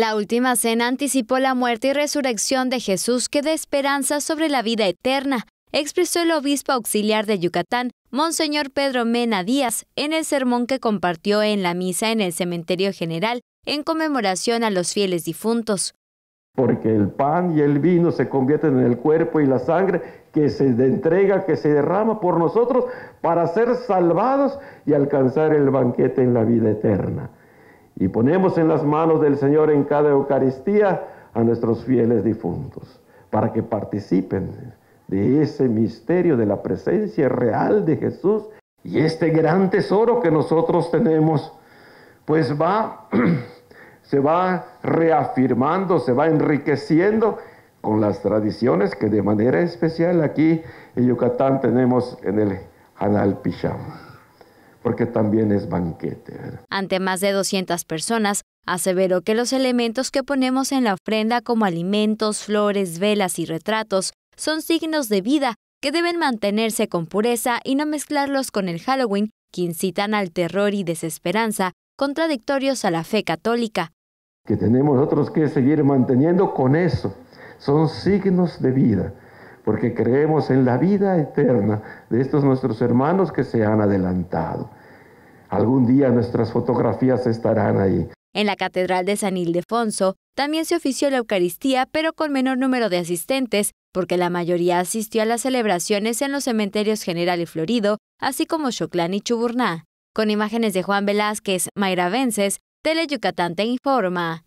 La última cena anticipó la muerte y resurrección de Jesús que da esperanza sobre la vida eterna, expresó el obispo auxiliar de Yucatán, Monseñor Pedro Mena Díaz, en el sermón que compartió en la misa en el Cementerio General en conmemoración a los fieles difuntos. Porque el pan y el vino se convierten en el cuerpo y la sangre que se entrega, que se derrama por nosotros para ser salvados y alcanzar el banquete en la vida eterna y ponemos en las manos del Señor en cada Eucaristía a nuestros fieles difuntos, para que participen de ese misterio de la presencia real de Jesús y este gran tesoro que nosotros tenemos, pues va, se va reafirmando, se va enriqueciendo con las tradiciones que de manera especial aquí en Yucatán tenemos en el Hanal Picham porque también es banquete. Ante más de 200 personas, aseveró que los elementos que ponemos en la ofrenda como alimentos, flores, velas y retratos son signos de vida que deben mantenerse con pureza y no mezclarlos con el Halloween, que incitan al terror y desesperanza, contradictorios a la fe católica. Que tenemos otros que seguir manteniendo con eso. Son signos de vida porque creemos en la vida eterna de estos nuestros hermanos que se han adelantado. Algún día nuestras fotografías estarán ahí. En la Catedral de San Ildefonso también se ofició la Eucaristía, pero con menor número de asistentes, porque la mayoría asistió a las celebraciones en los cementerios General y Florido, así como Choclán y Chuburná. Con imágenes de Juan Velázquez, Mayra Vences, Tele Yucatán te informa.